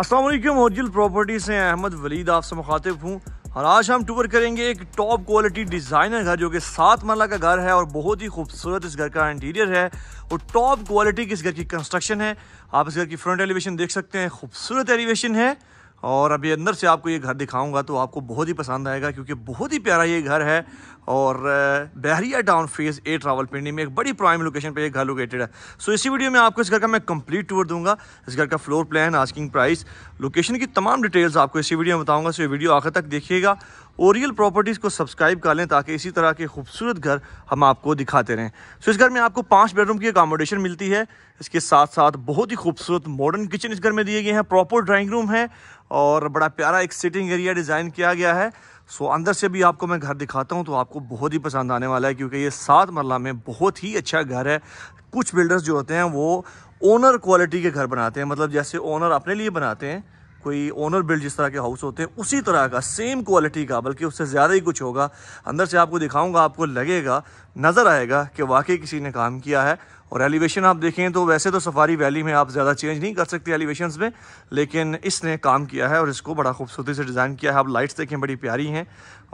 Aslam मोजिल property से अहमद वलीद आपसे मुखातिब हूँ और आज हम टूर करेंगे एक टॉप क्वालिटी डिज़ाइनर घर जो कि सात मरला का घर है और बहुत ही खूबसूरत इस घर का इंटीरियर है और टॉप क्वालिटी की इस घर की कंस्ट्रक्शन है आप इस घर की फ्रंट एलिवेशन देख सकते हैं खूबसूरत एलिवेशन है और अभी अंदर से आपको ये घर दिखाऊंगा तो आपको बहुत ही पसंद आएगा क्योंकि बहुत ही प्यारा ये घर है और बहरिया टाउन फेज़ ए ट्रावल पिंडी में एक बड़ी प्राइम लोकेशन पे ये घर लोकेटेड है सो इसी वीडियो में आपको इस घर का मैं कंप्लीट टूर दूंगा इस घर का floor plan asking price location की तमाम डिटेल्स आपको इसी वीडियो में बताऊंगा सो ये वीडियो आखिर तक देखिएगा ओरियल प्रॉपर्टीज़ को सब्सक्राइब कर लें ताकि इसी तरह के खूबसूरत घर हम आपको दिखाते रहें सो इस घर में आपको पाँच बेडरूम की अकामोडेशन मिलती है इसके साथ साथ बहुत ही खूबसूरत मॉडर्न किचन इस घर में दिए गए हैं प्रॉपर ड्राइंग रूम है और बड़ा प्यारा एक सिटिंग एरिया डिज़ाइन किया गया है सो so, अंदर से भी आपको मैं घर दिखाता हूँ तो आपको बहुत ही पसंद आने वाला है क्योंकि ये सात मरला में बहुत ही अच्छा घर है कुछ बिल्डर्स जो होते हैं वो ओनर क्वालिटी के घर बनाते हैं मतलब जैसे ओनर अपने लिए बनाते हैं कोई ओनर बिल्ड जिस तरह के हाउस होते हैं उसी तरह का सेम क्वालिटी का बल्कि उससे ज़्यादा ही कुछ होगा अंदर से आपको दिखाऊंगा आपको लगेगा नज़र आएगा कि वाकई किसी ने काम किया है और एलिवेशन आप देखें तो वैसे तो सफारी वैली में आप ज़्यादा चेंज नहीं कर सकते एलिवेशन में लेकिन इसने काम किया है और इसको बड़ा खूबसूरती से डिज़ाइन किया है आप लाइट्स देखें बड़ी प्यारी हैं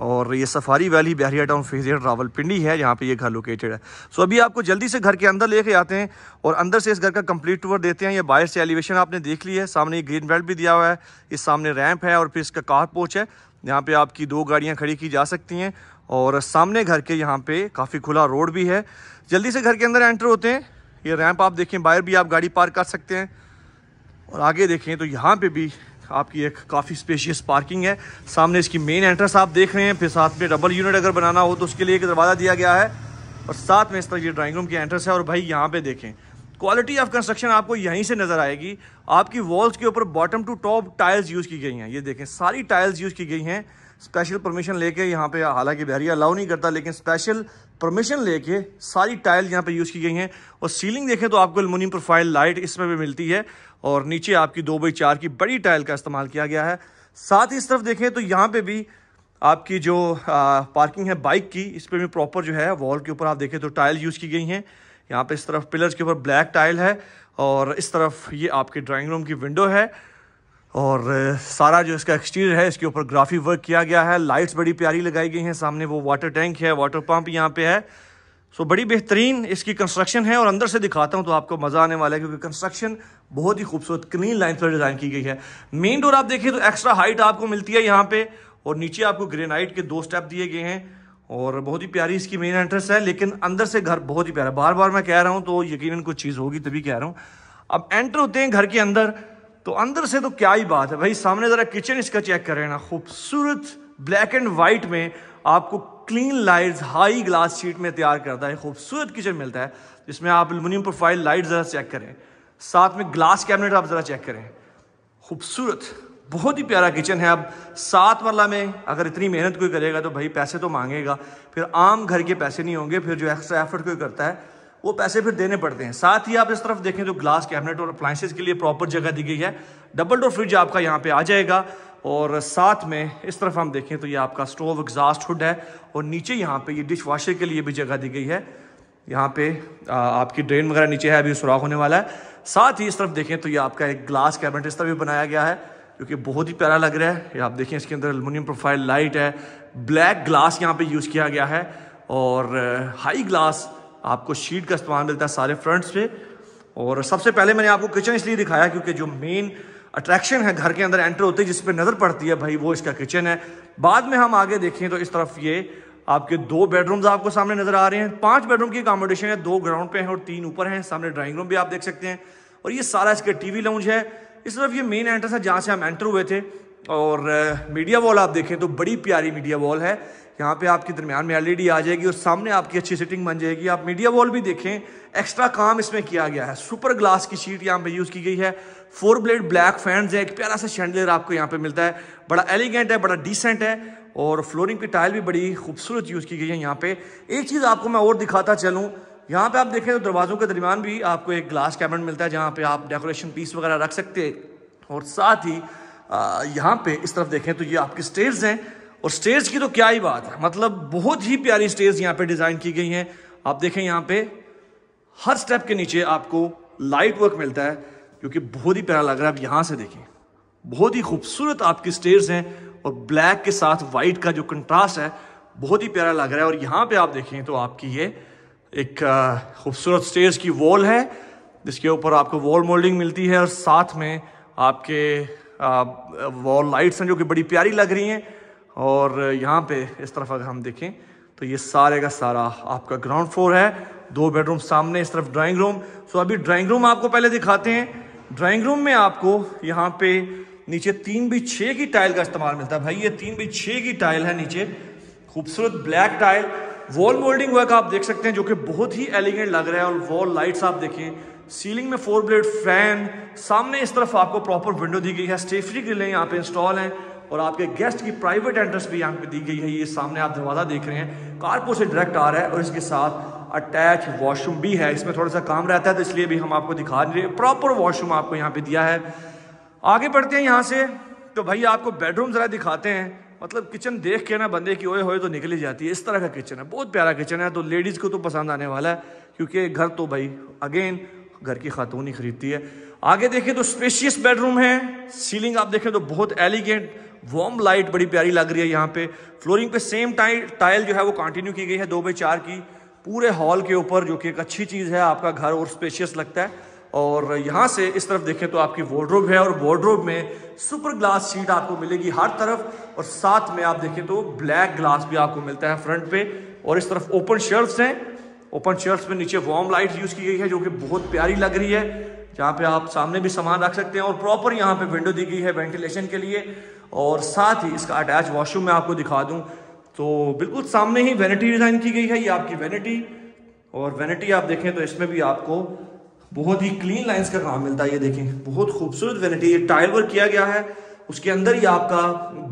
और ये सफारी वैली बहरिया टाउन फेजियर रावलपिंडी है यहाँ पे ये घर लोकेटेड है सो अभी आपको जल्दी से घर के अंदर लेके आते हैं और अंदर से इस घर का कंप्लीट टूर देते हैं ये बाहर से एलिवेशन आपने देख ली है सामने ये ग्रीन बेल्ट भी दिया हुआ है इस सामने रैम्प है और फिर इसका कार पोच है यहाँ पर आपकी दो गाड़ियाँ खड़ी की जा सकती हैं और सामने घर के यहाँ पे काफ़ी खुला रोड भी है जल्दी से घर के अंदर एंटर होते हैं ये रैंप आप देखें बाहर भी आप गाड़ी पार्क कर सकते हैं और आगे देखें तो यहाँ पे भी आपकी एक काफ़ी स्पेशियस पार्किंग है सामने इसकी मेन एंट्रेंस आप देख रहे हैं फिर साथ में डबल यूनिट अगर बनाना हो तो उसके लिए एक दरवाज़ा दिया गया है और साथ में इस तरह ये ड्राइंग रूम की एंट्रेंस है और भाई यहाँ पर देखें क्वालिटी ऑफ कंस्ट्रक्शन आपको यहीं से नज़र आएगी आपकी वॉल्स के ऊपर bottom to top tiles use की गई हैं ये देखें सारी टाइल्स यूज़ की गई हैं स्पेशल परमिशन लेके यहाँ पे हालांकि बहरिया अलाउ नहीं करता लेकिन स्पेशल परमिशन लेके सारी टाइल यहाँ पे यूज़ की गई हैं और सीलिंग देखें तो आपको एलमिनियम प्रोफाइल लाइट इसमें भी मिलती है और नीचे आपकी दो बाई चार की बड़ी टाइल का इस्तेमाल किया गया है साथ ही इस तरफ देखें तो यहाँ पर भी आपकी जो आ, पार्किंग है बाइक की इस पर भी प्रॉपर जो है वॉल के ऊपर आप देखें तो टाइल यूज़ की गई हैं यहाँ पे इस तरफ पिलर्स के ऊपर ब्लैक टाइल है और इस तरफ ये आपके ड्राइंग रूम की विंडो है और सारा जो इसका एक्सटीरियर है इसके ऊपर ग्राफी वर्क किया गया है लाइट्स बड़ी प्यारी लगाई गई हैं सामने वो वाटर टैंक है वाटर पंप यहाँ पे है सो बड़ी बेहतरीन इसकी कंस्ट्रक्शन है और अंदर से दिखाता हूँ तो आपको मज़ा आने वाला है क्योंकि कंस्ट्रक्शन बहुत ही खूबसूरत क्लीन लाइन पर डिज़ाइन की गई है मेन डोर आप देखिए तो एक्स्ट्रा हाइट आपको मिलती है यहाँ पे और नीचे आपको ग्रेनाइट के दो स्टेप दिए गए हैं और बहुत ही प्यारी इसकी मेन एंट्रेंस है लेकिन अंदर से घर बहुत ही प्यारा बार बार मैं कह रहा हूँ तो यकीन कुछ चीज़ होगी तभी कह रहा हूँ अब एंटर होते हैं घर के अंदर तो अंदर से तो क्या ही बात है भाई सामने ज़रा किचन इसका चेक करें ना खूबसूरत ब्लैक एंड वाइट में आपको clean lights high glass sheet में तैयार करता है खूबसूरत किचन मिलता है जिसमें आप एलमिनियम प्रोफाइल लाइट ज़रा चेक करें साथ में ग्लास कैबिनेट आप ज़रा चेक करें खूबसूरत बहुत ही प्यारा किचन है अब सात मरला में अगर इतनी मेहनत कोई करेगा तो भाई पैसे तो मांगेगा फिर आम घर के पैसे नहीं होंगे फिर जो एक्स्ट्रा एफर्ट कोई करता है वो पैसे फिर देने पड़ते हैं साथ ही आप इस तरफ देखें तो ग्लास कैबिनेट और अप्लाइंसेज के लिए प्रॉपर जगह दी गई है डबल डोर फ्रिज आपका यहाँ पे आ जाएगा और साथ में इस तरफ हम देखें तो ये आपका स्टोव एग्जास्ट हुड है और नीचे यहाँ पे ये डिश वाशर के लिए भी जगह दी गई है यहाँ पे आ, आपकी ड्रेन वगैरह नीचे है अभी सुराख होने वाला है साथ ही इस तरफ देखें तो ये आपका एक ग्लास कैबिनेट इस तरफ भी बनाया गया है जो कि बहुत ही प्यारा लग रहा है आप देखें इसके अंदर एलमिनियम प्रोफाइल लाइट है ब्लैक ग्लास यहाँ पे यूज़ किया गया है और हाई ग्लास आपको शीट का इस्तेमाल मिलता है सारे फ्रंट्स पे और सबसे पहले मैंने आपको किचन इसलिए दिखाया क्योंकि जो मेन अट्रैक्शन है घर के अंदर एंटर होते जिस पर नज़र पड़ती है भाई वो इसका किचन है बाद में हम आगे देखें तो इस तरफ ये आपके दो बेडरूम्स आपको सामने नज़र आ रहे हैं पांच बेडरूम की अकोमोडेशन है दो ग्राउंड पे हैं और तीन ऊपर हैं सामने ड्राइंग रूम भी आप देख सकते हैं और ये सारा इसके टीवी लाउंज है इस तरफ ये मेन एंट्रेंस है जहाँ से हम एंटर हुए थे और मीडिया वॉल आप देखें तो बड़ी प्यारी मीडिया वॉल है यहाँ पे आपके दरमियान में एलईडी e आ जाएगी और सामने आपकी अच्छी सिटिंग बन जाएगी आप मीडिया वॉल भी देखें एक्स्ट्रा काम इसमें किया गया है सुपर ग्लास की शीट यहाँ पे यूज़ की गई है फोर ब्लेड ब्लैक फैंस है एक प्यारा सा शैंडलर आपको यहाँ पे मिलता है बड़ा एलिगेंट है बड़ा डिसेंट है और फ्लोरिंग की टाइल भी बड़ी खूबसूरत यूज़ की गई है यहाँ पे एक चीज़ आपको मैं और दिखाता चलूँ यहाँ पे आप देखें तो दरवाज़ों के दरमियान भी आपको एक ग्लास कैबिनेट मिलता है जहाँ पे आप डेकोरेशन पीस वगैरह रख सकते हैं और साथ ही यहाँ पे इस तरफ देखें तो ये आपकी स्टेज हैं और स्टेज की तो क्या ही बात है मतलब बहुत ही प्यारी स्टेज यहाँ पे डिज़ाइन की गई हैं आप देखें यहाँ पे हर स्टेप के नीचे आपको लाइट वर्क मिलता है जो कि बहुत ही प्यारा लग रहा है आप यहाँ से देखें बहुत ही खूबसूरत आपकी स्टेज हैं और ब्लैक के साथ वाइट का जो कंट्रास्ट है बहुत ही प्यारा लग रहा है और यहाँ पे आप देखें तो आपकी ये एक खूबसूरत स्टेज की वॉल है जिसके ऊपर आपको वॉल मोल्डिंग मिलती है और साथ में आपके वॉल लाइट्स हैं जो कि बड़ी प्यारी लग रही हैं और यहाँ पे इस तरफ अगर हम देखें तो ये सारे का सारा आपका ग्राउंड फ्लोर है दो बेडरूम सामने इस तरफ ड्राइंग रूम सो अभी ड्राइंग रूम आपको पहले दिखाते हैं ड्राइंग रूम में आपको यहाँ पे नीचे तीन बी छः की टाइल का इस्तेमाल मिलता है भाई ये तीन बी छः की टाइल है नीचे खूबसूरत black tile wall moulding work आप देख सकते हैं जो कि बहुत ही एलिगेंट लग रहा है और वॉल लाइट्स आप देखें सीलिंग में फोर ब्लेड फैन सामने इस तरफ आपको प्रॉपर विंडो दी गई है स्टेफरी ग्रिलें यहाँ पे इंस्टॉल हैं और आपके गेस्ट की प्राइवेट एंट्रेंस भी यहाँ पे दी गई है ये सामने आप दरवाज़ा देख रहे हैं कारपो से डायरेक्ट आ रहा है और इसके साथ अटैच वॉशरूम भी है इसमें थोड़ा सा काम रहता है तो इसलिए भी हम आपको दिखा नहीं रहे प्रॉपर वॉशरूम आपको यहाँ पे दिया है आगे बढ़ते हैं यहाँ से तो भाई आपको बेडरूम ज़रा दिखाते हैं मतलब किचन देख के ना बंदे की ओए होए तो निकली जाती है इस तरह का किचन है बहुत प्यारा किचन है तो लेडीज़ को तो पसंद आने वाला है क्योंकि घर तो भाई अगेन घर की खातून ही खरीदती है आगे देखें तो स्पेशियस बेडरूम है सीलिंग आप देखें तो बहुत एलिगेंट वॉर्म लाइट बड़ी प्यारी लग रही है यहाँ पे फ्लोरिंग पे सेम टाइल टाइल जो है वो कंटिन्यू की गई है दो बाई चार की पूरे हॉल के ऊपर जो कि एक अच्छी चीज़ है आपका घर और स्पेशियस लगता है और यहाँ से इस तरफ देखें तो आपकी वॉर्ड्रोब है और वॉर्ड्रोब में सुपर ग्लास सीट आपको मिलेगी हर तरफ और साथ में आप देखें तो ब्लैक ग्लास भी आपको मिलता है फ्रंट पे और इस तरफ ओपन शर्ट्स हैं ओपन शर्ट्स में नीचे वार्म लाइट यूज़ की गई है जो कि बहुत प्यारी लग रही है जहाँ पे आप सामने भी सामान रख सकते हैं और प्रॉपर यहाँ पे विंडो दी गई है वेंटिलेशन के लिए और साथ ही इसका अटैच वॉशरूम में आपको दिखा दूँ तो बिल्कुल सामने ही वेनिटी डिज़ाइन की गई है ये आपकी वेनिटी और वेनिटी आप देखें तो इसमें भी आपको बहुत ही क्लीन लाइंस का काम मिलता है ये देखें बहुत खूबसूरत वेनिटी ये टाइल वर्क किया गया है उसके अंदर ही आपका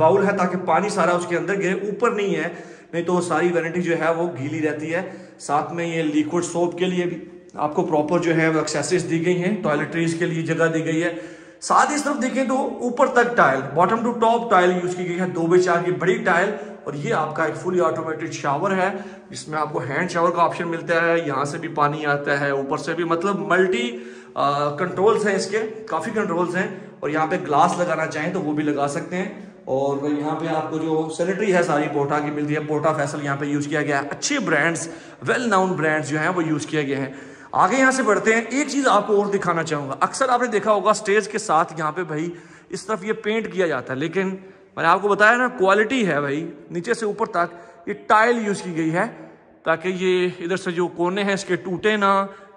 बाउल है ताकि पानी सारा उसके अंदर गिरे ऊपर नहीं है नहीं तो सारी वेनिटी जो है वो गीली रहती है साथ में ये लिक्विड सोप के लिए भी आपको प्रॉपर जो है वो एक्सेसरीज दी गई हैं टॉयलेटरीज के लिए जगह दी गई है साथ ही तरफ देखें तो ऊपर तक tile bottom to top tile use की गई है दो बाई चार की बड़ी टाइल और ये आपका एक फुली ऑटोमेटेड शावर है जिसमें आपको हैंड शावर का ऑप्शन मिलता है यहाँ से भी पानी आता है ऊपर से भी मतलब मल्टी कंट्रोल्स हैं इसके काफ़ी कंट्रोल्स हैं और यहाँ पे ग्लास लगाना चाहें तो वो भी लगा सकते हैं और यहाँ पे आपको जो सैनिटरी है सारी पोटा की मिलती है पोटा फैसल यहाँ पे यूज़ किया गया है अच्छे ब्रांड्स वेल नाउन ब्रांड्स जो है वो यूज़ किया गया है आगे यहाँ से बढ़ते हैं एक चीज़ आपको और दिखाना चाहूँगा अक्सर आपने देखा होगा स्टेज के साथ यहाँ पे भाई इस तरफ ये पेंट किया जाता है लेकिन मैंने आपको बताया ना क्वालिटी है भाई नीचे से ऊपर तक ये टाइल यूज़ की गई है ताकि ये इधर से जो कोने हैं इसके टूटे ना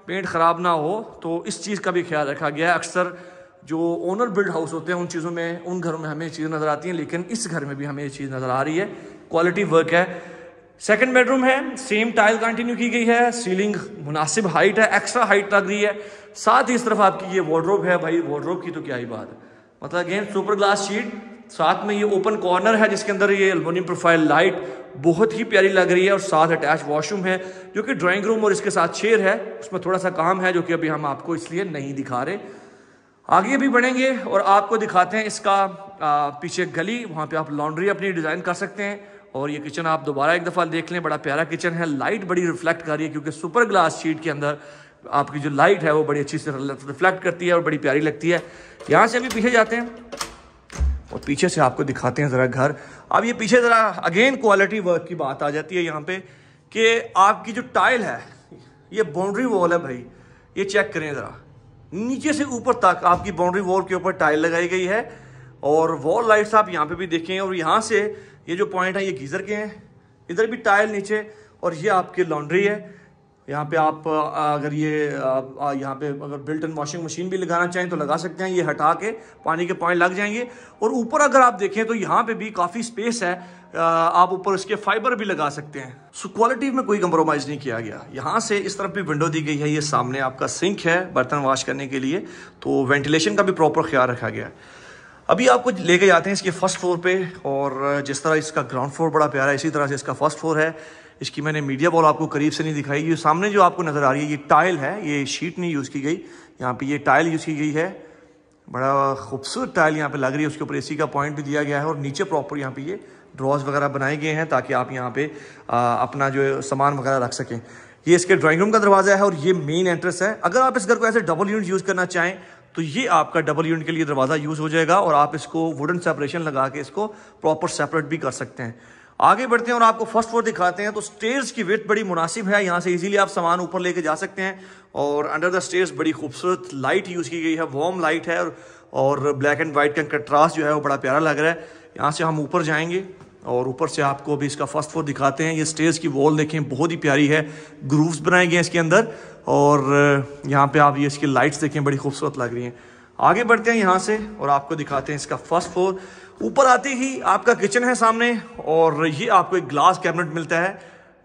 पेंट ख़राब ना हो तो इस चीज़ का भी ख्याल रखा गया है अक्सर जो ओनर बिल्ड हाउस होते हैं उन चीज़ों में उन घरों में हमें ये चीज़ नज़र आती हैं लेकिन इस घर में भी हमें ये चीज़ नज़र आ रही है क्वालिटी वर्क है सेकेंड बेडरूम है सेम टाइल कंटिन्यू की गई है सीलिंग मुनासिब हाइट है एक्स्ट्रा हाइट लग रही है साथ ही इस तरफ आपकी ये वार्ड्रोब है भाई वार्ड्रोब की तो क्या ही बात है मतलब अगेन सुपर ग्लास शीट साथ में ये ओपन कॉर्नर है जिसके अंदर ये एल्मोनियम प्रोफाइल लाइट बहुत ही प्यारी लग रही है और साथ अटैच वॉशरूम है जो कि ड्राइंग रूम और इसके साथ शेयर है उसमें थोड़ा सा काम है जो कि अभी हम आपको इसलिए नहीं दिखा रहे आगे भी बढ़ेंगे और आपको दिखाते हैं इसका आ, पीछे गली वहाँ पे आप लॉन्ड्री अपनी डिज़ाइन कर सकते हैं और ये किचन आप दोबारा एक दफ़ा देख लें बड़ा प्यारा किचन है लाइट बड़ी रिफ्लेक्ट कर रही है क्योंकि सुपर ग्लास शीट के अंदर आपकी जो लाइट है वो बड़ी अच्छी से रिफ्लेक्ट करती है और बड़ी प्यारी लगती है यहाँ से अभी पीछे जाते हैं और पीछे से आपको दिखाते हैं ज़रा घर अब ये पीछे ज़रा अगेन क्वालिटी वर्क की बात आ जाती है यहाँ पे कि आपकी जो टाइल है ये बाउंड्री वॉल है भाई ये चेक करें ज़रा नीचे से ऊपर तक आपकी बाउंड्री वॉल के ऊपर टाइल लगाई गई है और वॉल लाइट्स आप यहाँ पे भी देखें और यहाँ से ये जो पॉइंट है ये गीज़र के हैं इधर भी टाइल नीचे और ये आपकी लॉन्ड्री है यहाँ पे आप अगर ये यहाँ पे अगर बिल्ट इन वॉशिंग मशीन भी लगाना चाहें तो लगा सकते हैं ये हटा के पानी के पॉइंट लग जाएंगे और ऊपर अगर आप देखें तो यहाँ पे भी काफ़ी स्पेस है आप ऊपर इसके फाइबर भी लगा सकते हैं सो क्वालिटी में कोई कंप्रोमाइज़ नहीं किया गया यहाँ से इस तरफ भी विंडो दी गई है ये सामने आपका सिंक है बर्तन वॉश करने के लिए तो वेंटिलेशन का भी प्रॉपर ख्याल रखा गया है अभी आपको लेके जाते हैं इसके फर्स्ट फ्लोर पे और जिस तरह इसका ग्राउंड फ्लोर बड़ा प्यारा है इसी तरह से इसका फर्स्ट फ्लोर है इसकी मैंने मीडिया बॉल आपको करीब से नहीं दिखाई ये सामने जो आपको नज़र आ रही है ये टाइल है ये शीट नहीं यूज़ की गई यहाँ पे ये टाइल यूज़ की गई है बड़ा खूबसूरत टाइल यहाँ पे लग रही है उसके ऊपर एसी का पॉइंट भी दिया गया है और नीचे प्रॉपर यहाँ पे ये ड्रॉज वगैरह बनाए गए हैं ताकि आप यहाँ पे आ, अपना जो सामान वगैरह रख सकें ये इसके ड्राइंग रूम का दरवाज़ा है और ये मेन एंट्रेंस है अगर आप इस घर को ऐसे डबल यूनिट यूज़ करना चाहें तो ये आपका डबल यूनिट के लिए दरवाज़ा यूज़ हो जाएगा और आप इसको वुडन सेपरेशन लगा के इसको प्रॉपर सेपरेट भी कर सकते हैं आगे बढ़ते हैं और आपको फर्स्ट फ्लोर दिखाते हैं तो स्टेयर्स की वेट बड़ी मुनासिब है यहाँ से इजीली आप सामान ऊपर लेके जा सकते हैं और अंडर द स्टेयर्स बड़ी खूबसूरत लाइट यूज़ की गई है वार्म लाइट है और, ब्लैक एंड वाइट का कंट्रास्ट जो है वो बड़ा प्यारा लग रहा है यहाँ से हम ऊपर जाएंगे और ऊपर से आपको अभी इसका फर्स्ट फ्लोर दिखाते हैं ये स्टेज की वॉल देखें बहुत ही प्यारी है ग्रूव्स बनाए गए हैं इसके अंदर और यहाँ पे आप ये इसकी लाइट्स देखें बड़ी खूबसूरत लग रही हैं आगे बढ़ते हैं यहाँ से और आपको दिखाते हैं इसका फर्स्ट फ्लोर ऊपर आते ही आपका किचन है सामने और ये आपको एक ग्लास कैबिनेट मिलता है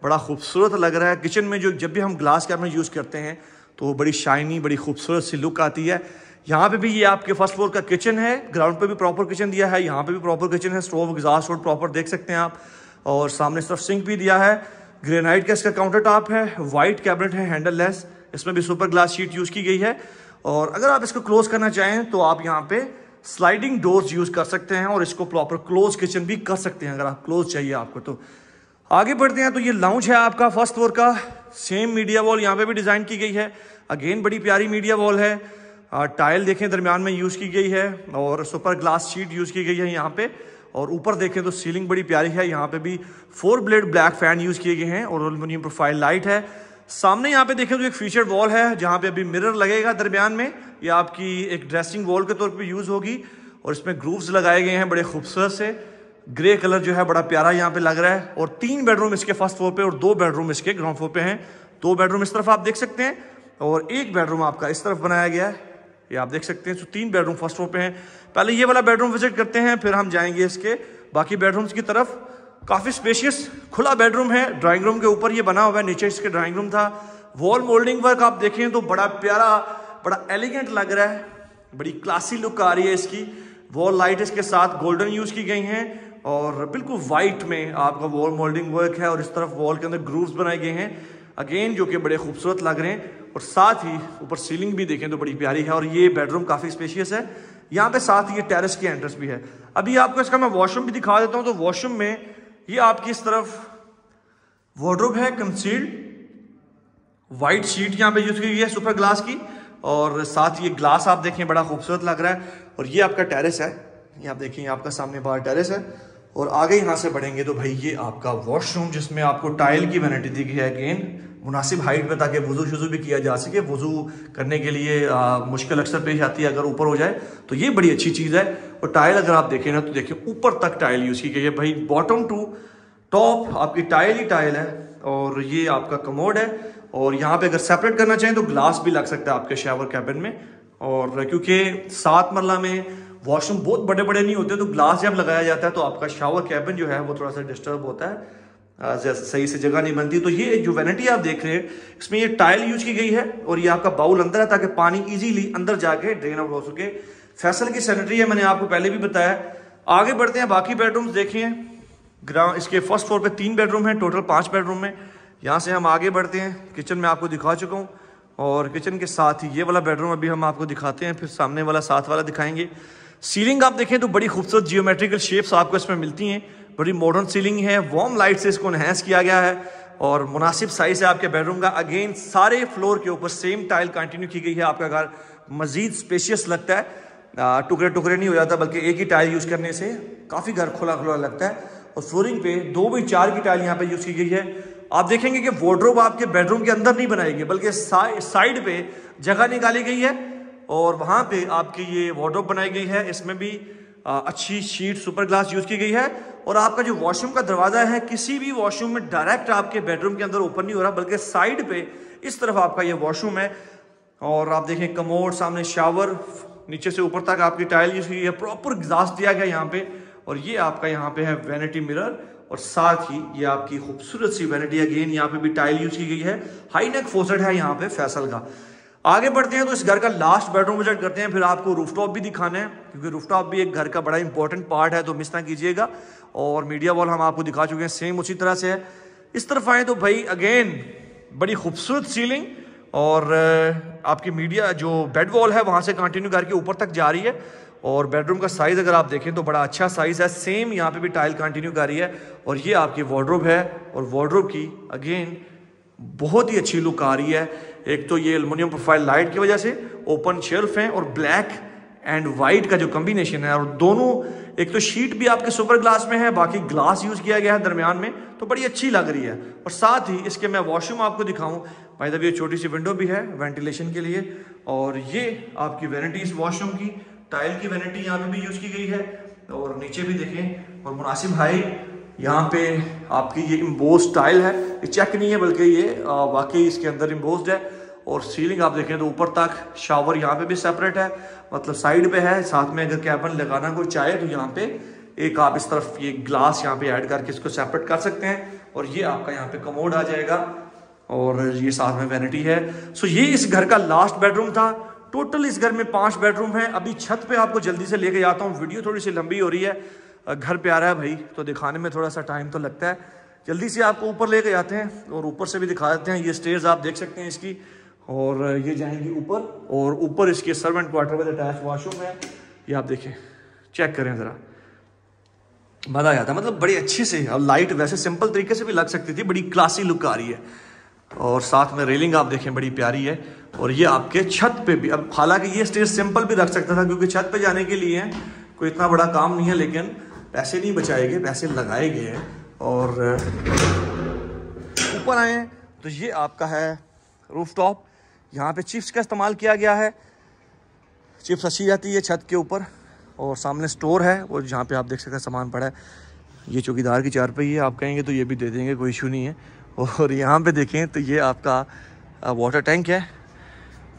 बड़ा खूबसूरत लग रहा है किचन में जो जब भी हम ग्लास कैबिनेट यूज़ करते हैं तो बड़ी शाइनी बड़ी खूबसूरत सी लुक आती है यहाँ पे भी ये आपके फर्स्ट फ्लोर का किचन है ग्राउंड पे भी प्रॉपर किचन दिया है यहाँ पे भी प्रॉपर किचन है स्टोव एग्जास्ट रोड प्रॉपर देख सकते हैं आप और सामने सिर्फ सिंक भी दिया है ग्रेनाइट का इसका काउंटर टॉप है वाइट कैबिनेट है हैंडल लेस इसमें भी सुपर ग्लास शीट यूज़ की गई है और अगर आप इसको क्लोज करना चाहें तो आप यहाँ पे स्लाइडिंग डोर यूज़ कर सकते हैं और इसको प्रॉपर क्लोज किचन भी कर सकते हैं अगर आप क्लोज चाहिए आपको तो आगे बढ़ते हैं तो ये लाउंज है आपका फर्स्ट फ्लोर का सेम मीडिया वॉल यहाँ पे भी डिज़ाइन की गई है अगेन बड़ी प्यारी मीडिया वॉल है टाइल देखें दरमियान में यूज़ की गई है और सुपर ग्लास शीट यूज़ की गई है यहाँ पे और ऊपर देखें तो सीलिंग बड़ी प्यारी है यहाँ पे भी four blade black fan use किए गए हैं और एलमिनियम प्रोफाइल लाइट है सामने यहाँ पे देखें तो एक फीचर वॉल है जहाँ पे अभी मिरर लगेगा दरमियान में ये आपकी एक ड्रेसिंग वॉल के तौर पर यूज़ होगी और इसमें ग्रूव्स लगाए गए हैं बड़े खूबसूरत से ग्रे कलर जो है बड़ा प्यारा यहाँ पे लग रहा है और तीन बेडरूम इसके फर्स्ट फ्लोर पे और दो बेडरूम इसके ग्राउंड फ्लोर पे हैं दो बेडरूम इस तरफ आप देख सकते हैं और एक बेडरूम आपका इस तरफ बनाया गया है ये आप देख सकते हैं तो तीन बेडरूम फर्स्ट फ्लोर पे हैं पहले ये वाला बेडरूम विजिट करते हैं फिर हम जाएंगे इसके बाकी बेडरूम्स की तरफ काफ़ी स्पेशियस खुला बेडरूम है ड्राइंग रूम के ऊपर ये बना हुआ है नीचे इसके ड्राइंग रूम था वॉल मोल्डिंग वर्क आप देखें तो बड़ा प्यारा बड़ा एलिगेंट लग रहा है बड़ी क्लासी लुक आ रही है इसकी वॉल लाइट इसके साथ गोल्डन यूज़ की गई हैं और बिल्कुल वाइट में आपका वॉल मोल्डिंग वर्क है और इस तरफ वॉल के अंदर ग्रूव्स बनाए गए हैं अगेन जो कि बड़े खूबसूरत लग रहे हैं और साथ ही ऊपर सीलिंग भी देखें तो बड़ी प्यारी है और ये बेडरूम काफ़ी स्पेशियस है यहाँ पे साथ ये टेरेस की एंट्रेंस भी है अभी आपको इसका मैं वॉशरूम भी दिखा देता हूँ तो वॉशरूम में ये आपकी इस तरफ वॉड्रोब है कंसील्ड वाइट शीट यहाँ पे यूज़ की गई है सुपर ग्लास की और साथ ये ग्लास आप देखें बड़ा खूबसूरत लग रहा है और ये आपका टेरेस है ये आप देखें आपका सामने बाहर टेरेस है और आगे यहाँ से बढ़ेंगे तो भाई ये आपका वॉशरूम जिसमें आपको टाइल की वैनिटी दी गई है अगेन मुनासिब हाइट में ताकि वज़ू शज़ू भी किया जा सके वज़ू करने के लिए आ, मुश्किल अक्सर पेश आती है अगर ऊपर हो जाए तो ये बड़ी अच्छी चीज़ है और टाइल अगर आप देखें ना तो देखिए ऊपर तक टाइल यूज़ की गई है भाई बॉटम टू टॉप आपकी टाइल ही टाइल है और ये आपका कमोड है और यहाँ पे अगर सेपरेट करना चाहें तो ग्लास भी लग सकता है आपके शावर कैबिन में और क्योंकि सात मरला में वॉशरूम बहुत बड़े बड़े नहीं होते तो ग्लास जब लगाया जाता है तो आपका शावर कैबिन जो है वो थोड़ा सा डिस्टर्ब होता है सही से जगह नहीं बनती तो ये जो वेनिटी आप देख रहे हैं इसमें ये टाइल यूज की गई है और ये आपका बाउल अंदर है ताकि पानी इजीली अंदर जाके ड्रेन आउट हो सके फैसल की सैनिटरी है मैंने आपको पहले भी बताया आगे बढ़ते हैं बाकी बेडरूम्स देखिए ग्राउंड इसके फर्स्ट फ्लोर पे तीन बेडरूम है टोटल पांच बेडरूम है यहाँ से हम आगे बढ़ते हैं किचन में आपको दिखा चुका हूँ और किचन के साथ ही ये वाला बेडरूम अभी हम आपको दिखाते हैं फिर सामने वाला साथ वाला दिखाएंगे सीलिंग आप देखें तो बड़ी खूबसूरत जियोमेट्रिकल शेप्स आपको इसमें मिलती हैं बड़ी मॉडर्न सीलिंग है वार्म लाइट से इसको इन्हेंस किया गया है और मुनासिब साइज़ है आपके बेडरूम का अगेन सारे फ्लोर के ऊपर सेम टाइल कंटिन्यू की गई है आपका घर मज़ीद स्पेशियस लगता है टुकड़े टुकड़े नहीं हो जाता बल्कि एक ही टाइल यूज़ करने से काफ़ी घर खुला खुला लगता है और फ्लोरिंग पे दो भी चार की टाइल यहाँ पे यूज़ की गई है आप देखेंगे कि वार्ड्रोब आपके बेडरूम के अंदर नहीं बनाई गई बल्कि साइड पे जगह निकाली गई है और वहाँ पे आपकी ये वार्डरोब बनाई गई है इसमें भी आ, अच्छी शीट सुपर ग्लास यूज़ की गई है और आपका जो वॉशरूम का दरवाज़ा है किसी भी वॉशरूम में डायरेक्ट आपके बेडरूम के अंदर ओपन नहीं हो रहा बल्कि साइड पे इस तरफ आपका ये वॉशरूम है और आप देखें कमोड सामने शावर नीचे से ऊपर तक आपकी टाइल यूज़ की है प्रॉपर ग्लास दिया गया यहाँ पे और ये आपका यहाँ पे है वैनिटी मिरर और साथ ही ये आपकी खूबसूरत सी वैनिटी अगेन यहाँ पे भी टाइल यूज़ की गई है हाईनेक फोसड है यहाँ पे फैसल का आगे बढ़ते हैं तो इस घर का लास्ट बेडरूम विजिट करते हैं फिर आपको रूफटॉप भी दिखाना है क्योंकि रूफटॉप भी एक घर का बड़ा इंपॉर्टेंट पार्ट है तो मिस ना कीजिएगा और मीडिया वॉल हम आपको दिखा चुके हैं सेम उसी तरह से है इस तरफ आए तो भाई अगेन बड़ी खूबसूरत सीलिंग और आपकी मीडिया जो बेड वॉल है वहाँ से कंटिन्यू करके ऊपर तक जा रही है और बेडरूम का साइज़ अगर आप देखें तो बड़ा अच्छा साइज़ है सेम यहाँ पे भी टाइल कंटिन्यू कर रही है और ये आपकी वार्ड्रोब है और वार्ड्रोब की अगेन बहुत ही अच्छी लुक आ रही है एक तो ये एलमिनियम प्रोफाइल लाइट की वजह से ओपन शेल्फ हैं और ब्लैक एंड वाइट का जो कम्बिनेशन है और दोनों एक तो शीट भी आपके सुपर ग्लास में है बाकी ग्लास यूज़ किया गया है दरमियान में तो बड़ी अच्छी लग रही है और साथ ही इसके मैं वॉशरूम आपको दिखाऊं भाई तभी ये छोटी सी विंडो भी है वेंटिलेशन के लिए और ये आपकी वारंटी इस वॉशरूम की टाइल की वारंटी यहाँ पे भी यूज़ की गई है और नीचे भी देखें और मुनासिब हाई यहाँ पे आपकी ये इम्बोज टाइल है ये चेक नहीं है बल्कि ये वाकई इसके अंदर इम्बोज है और सीलिंग आप देखें तो ऊपर तक शावर यहाँ पे भी सेपरेट है मतलब साइड पे है साथ में अगर कैबन लगाना कोई चाहे तो यहाँ पे एक आप इस तरफ ये ग्लास यहाँ पे ऐड करके इसको सेपरेट कर सकते हैं और ये आपका यहाँ पे कमोड आ जाएगा और ये साथ में वेनिटी है सो ये इस घर का लास्ट बेडरूम था टोटल इस घर में पांच बेडरूम है अभी छत पे आपको जल्दी से लेके जाता हूँ वीडियो थोड़ी सी लंबी हो रही है घर प्यारा है भाई तो दिखाने में थोड़ा सा टाइम तो लगता है जल्दी से आपको ऊपर लेके जाते हैं और ऊपर से भी दिखा देते हैं ये स्टेज आप देख सकते हैं इसकी और ये जाएंगी ऊपर और ऊपर इसके servant quarter with attach washroom है ये आप देखें चेक करें ज़रा मज़ा आया जाता है मतलब बड़ी अच्छी से अब लाइट वैसे सिंपल तरीके से भी लग सकती थी बड़ी क्लासी लुक आ रही है और साथ में रेलिंग आप देखें बड़ी प्यारी है और ये आपके छत पे भी अब हालांकि ये स्टेज सिंपल भी रख सकता था क्योंकि छत पे जाने के लिए कोई इतना बड़ा काम नहीं है लेकिन पैसे नहीं बचाए गए पैसे लगाए गए हैं और ऊपर आए तो ये आपका है रूफ टॉप यहाँ पे चिप्स का इस्तेमाल किया गया है चिप्स अच्छी जाती है छत के ऊपर और सामने स्टोर है और जहाँ पे आप देख सकते हैं सामान पड़ा है ये चौकीदार की चार पे ही है आप कहेंगे तो ये भी दे देंगे कोई इशू नहीं है और यहाँ पे देखें तो ये आपका वाटर टैंक है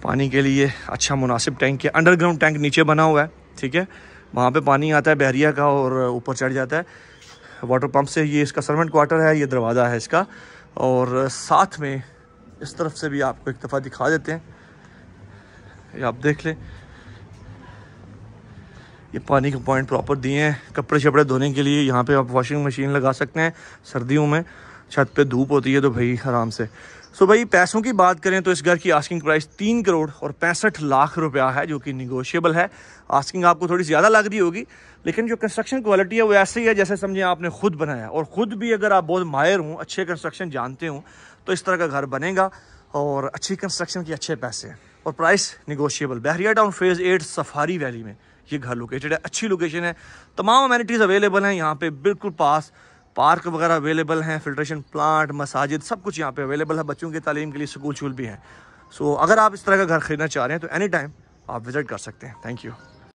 पानी के लिए अच्छा मुनासिब टैंक है अंडरग्राउंड टैंक नीचे बना हुआ है ठीक है वहाँ पर पानी आता है बहरिया का और ऊपर चढ़ जाता है वाटर पम्प से ये इसका सर्वेंट क्वार्टर है ये दरवाज़ा है इसका और साथ में इस तरफ से भी आपको एक दफ़ा दिखा देते हैं ये आप देख लें ये पानी के पॉइंट प्रॉपर दिए हैं कपड़े शपड़े धोने के लिए यहाँ पे आप वॉशिंग मशीन लगा सकते हैं सर्दियों में छत पे धूप होती है तो भाई आराम से सो भाई पैसों की बात करें तो इस घर की आस्किंग प्राइस तीन करोड़ और पैंसठ लाख रुपया है जो कि निगोशियबल है आस्किंग आपको थोड़ी ज़्यादा लग रही होगी लेकिन जो कंस्ट्रक्शन क्वालिटी है वो ऐसे ही है जैसे समझें आपने खुद बनाया और ख़ुद भी अगर आप बहुत माहिर हूँ अच्छे कंस्ट्रक्शन जानते हों तो इस तरह का घर बनेगा और अच्छी कंस्ट्रक्शन के अच्छे पैसे हैं और price negotiable Bahria town phase eight safari valley में ये घर लोकेटेड है अच्छी लोकेशन है तमाम अमेनिटीज़ अवेलेबल हैं यहाँ पे बिल्कुल पास पार्क वगैरह अवेलेबल हैं फिल्ट्रेशन प्लांट मसाजिद सब कुछ यहाँ पे अवेलेबल है बच्चों की तालीम के लिए स्कूल शूल भी हैं सो अगर आप इस तरह का घर खरीदना चाह रहे हैं तो एनी टाइम आप विज़िट कर सकते हैं थैंक यू